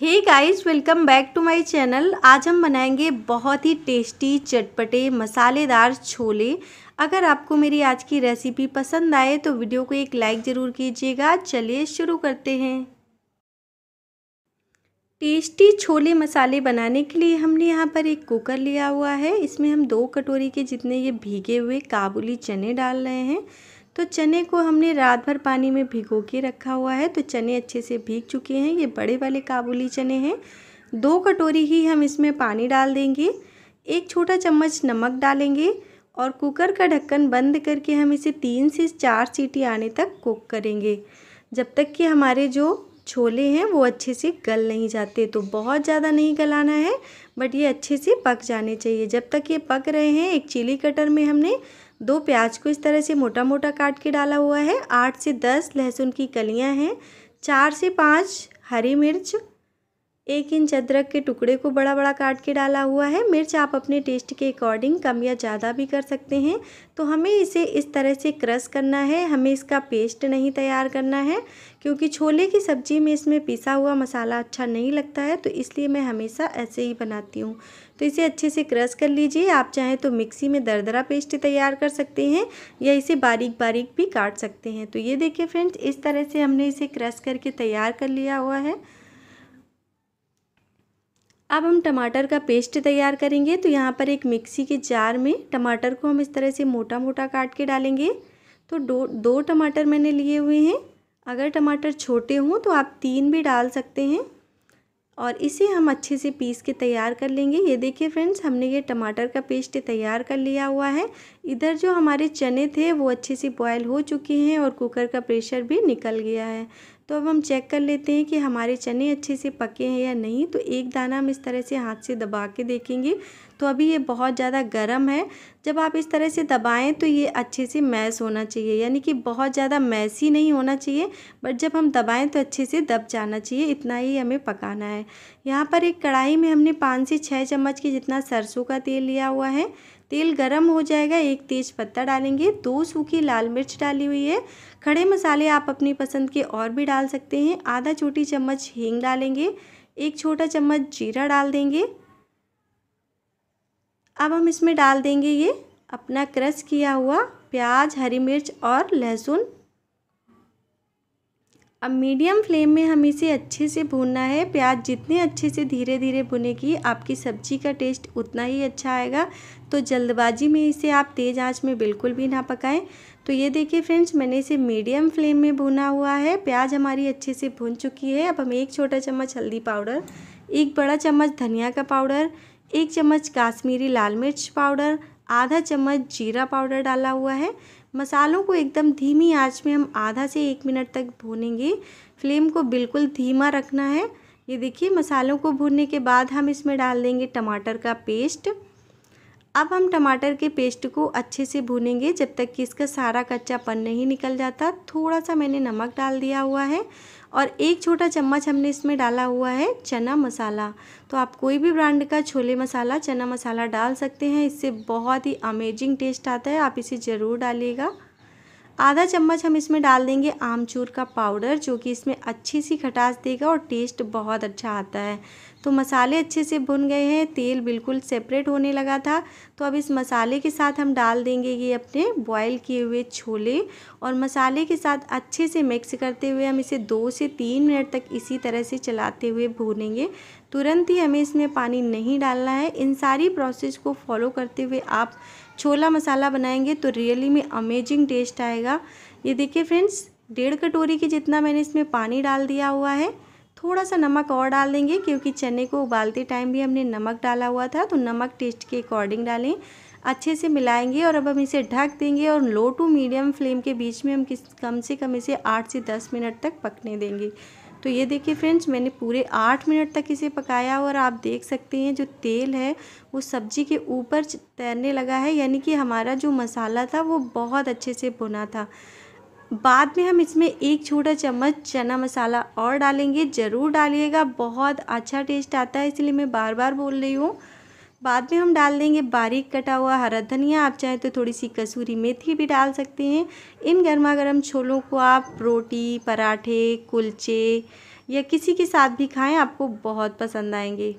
hey guys welcome back to my channel आज हम बनाएंगे बहुत ही टेस्टी चटपटे मसालेदार छोले अगर आपको मेरी आज की रेसिपी पसंद आए तो वीडियो को एक लाइक ज़रूर कीजिएगा चलिए शुरू करते हैं टेस्टी छोले मसाले बनाने के लिए हमने यहाँ पर एक कुकर लिया हुआ है इसमें हम दो कटोरी के जितने ये भीगे हुए काबुली चने डाल रहे हैं तो चने को हमने रात भर पानी में भिगो के रखा हुआ है तो चने अच्छे से भीग चुके हैं ये बड़े वाले काबुली चने हैं दो कटोरी ही हम इसमें पानी डाल देंगे एक छोटा चम्मच नमक डालेंगे और कुकर का ढक्कन बंद करके हम इसे तीन से चार सीटी आने तक कुक करेंगे जब तक कि हमारे जो छोले हैं वो अच्छे से गल नहीं जाते तो बहुत ज़्यादा नहीं गलाना है बट ये अच्छे से पक जाने चाहिए जब तक ये पक रहे हैं एक चिली कटर में हमने दो प्याज को इस तरह से मोटा मोटा काट के डाला हुआ है आठ से दस लहसुन की कलियां हैं चार से पाँच हरी मिर्च एक इंच अदरक के टुकड़े को बड़ा बड़ा काट के डाला हुआ है मिर्च आप अपने टेस्ट के अकॉर्डिंग कम या ज़्यादा भी कर सकते हैं तो हमें इसे इस तरह से क्रश करना है हमें इसका पेस्ट नहीं तैयार करना है क्योंकि छोले की सब्ज़ी में इसमें पिसा हुआ मसाला अच्छा नहीं लगता है तो इसलिए मैं हमेशा ऐसे ही बनाती हूँ तो इसे अच्छे से क्रश कर लीजिए आप चाहें तो मिक्सी में दरदरा पेस्ट तैयार कर सकते हैं या इसे बारीक बारीक भी काट सकते हैं तो ये देखिए फ्रेंड्स इस तरह से हमने इसे क्रश करके तैयार कर लिया हुआ है अब हम टमाटर का पेस्ट तैयार करेंगे तो यहाँ पर एक मिक्सी के जार में टमाटर को हम इस तरह से मोटा मोटा काट के डालेंगे तो दो दो टमाटर मैंने लिए हुए हैं अगर टमाटर छोटे हों तो आप तीन भी डाल सकते हैं और इसे हम अच्छे से पीस के तैयार कर लेंगे ये देखिए फ्रेंड्स हमने ये टमाटर का पेस्ट तैयार कर लिया हुआ है इधर जो हमारे चने थे वो अच्छे से बॉयल हो चुके हैं और कुकर का प्रेशर भी निकल गया है तो अब हम चेक कर लेते हैं कि हमारे चने अच्छे से पके हैं या नहीं तो एक दाना हम इस तरह से हाथ से दबा के देखेंगे तो अभी ये बहुत ज़्यादा गर्म है जब आप इस तरह से दबाएं तो ये अच्छे से मैस होना चाहिए यानी कि बहुत ज़्यादा मैसी नहीं होना चाहिए बट जब हम दबाएं तो अच्छे से दब जाना चाहिए इतना ही हमें पकाना है यहाँ पर एक कढ़ाई में हमने पाँच से छः चम्मच के जितना सरसों का तेल लिया हुआ है तेल गर्म हो जाएगा एक तेज पत्ता डालेंगे दो सूखी लाल मिर्च डाली हुई है खड़े मसाले आप अपनी पसंद के और भी डाल सकते हैं आधा छोटी चम्मच हींग डालेंगे एक छोटा चम्मच जीरा डाल देंगे अब हम इसमें डाल देंगे ये अपना क्रश किया हुआ प्याज हरी मिर्च और लहसुन अब मीडियम फ्लेम में हम इसे अच्छे से भूनना है प्याज जितने अच्छे से धीरे धीरे भुनेगी आपकी सब्जी का टेस्ट उतना ही अच्छा आएगा तो जल्दबाजी में इसे आप तेज़ आंच में बिल्कुल भी ना पकाएं तो ये देखिए फ्रेंड्स मैंने इसे मीडियम फ्लेम में भुना हुआ है प्याज हमारी अच्छे से भुन चुकी है अब हम एक छोटा चम्मच हल्दी पाउडर एक बड़ा चम्मच धनिया का पाउडर एक चम्मच काश्मीरी लाल मिर्च पाउडर आधा चम्मच जीरा पाउडर डाला हुआ है मसालों को एकदम धीमी आंच में हम आधा से एक मिनट तक भूनेंगे फ्लेम को बिल्कुल धीमा रखना है ये देखिए मसालों को भूनने के बाद हम इसमें डाल देंगे टमाटर का पेस्ट अब हम टमाटर के पेस्ट को अच्छे से भूनेंगे जब तक कि इसका सारा कच्चापन नहीं निकल जाता थोड़ा सा मैंने नमक डाल दिया हुआ है और एक छोटा चम्मच हमने इसमें डाला हुआ है चना मसाला तो आप कोई भी ब्रांड का छोले मसाला चना मसाला डाल सकते हैं इससे बहुत ही अमेजिंग टेस्ट आता है आप इसे ज़रूर डालिएगा आधा चम्मच हम इसमें डाल देंगे आमचूर का पाउडर जो कि इसमें अच्छी सी खटास देगा और टेस्ट बहुत अच्छा आता है तो मसाले अच्छे से भुन गए हैं तेल बिल्कुल सेपरेट होने लगा था तो अब इस मसाले के साथ हम डाल देंगे ये अपने बॉयल किए हुए छोले और मसाले के साथ अच्छे से मिक्स करते हुए हम इसे दो से तीन मिनट तक इसी तरह से चलाते हुए भूनेंगे तुरंत ही हमें इसमें पानी नहीं डालना है इन सारी प्रोसेस को फॉलो करते हुए आप छोला मसाला बनाएंगे तो रियली में अमेजिंग टेस्ट आएगा ये देखिए फ्रेंड्स डेढ़ कटोरी के जितना मैंने इसमें पानी डाल दिया हुआ है थोड़ा सा नमक और डाल देंगे क्योंकि चने को उबालते टाइम भी हमने नमक डाला हुआ था तो नमक टेस्ट के अकॉर्डिंग डालें अच्छे से मिलाएंगे और अब हम इसे ढक देंगे और लो टू मीडियम फ्लेम के बीच में हम किस कम से कम इसे आठ से दस मिनट तक पकने देंगे तो ये देखिए फ्रेंड्स मैंने पूरे आठ मिनट तक इसे पकाया और आप देख सकते हैं जो तेल है वो सब्जी के ऊपर तैरने लगा है यानी कि हमारा जो मसाला था वो बहुत अच्छे से भुना था बाद में हम इसमें एक छोटा चम्मच चना मसाला और डालेंगे ज़रूर डालिएगा बहुत अच्छा टेस्ट आता है इसलिए मैं बार बार बोल रही हूँ बाद में हम डाल देंगे बारीक कटा हुआ हरा धनिया आप चाहें तो थोड़ी सी कसूरी मेथी भी डाल सकते हैं इन गर्मा गर्म छोलों को आप रोटी पराठे कुलचे या किसी के साथ भी खाएं आपको बहुत पसंद आएंगे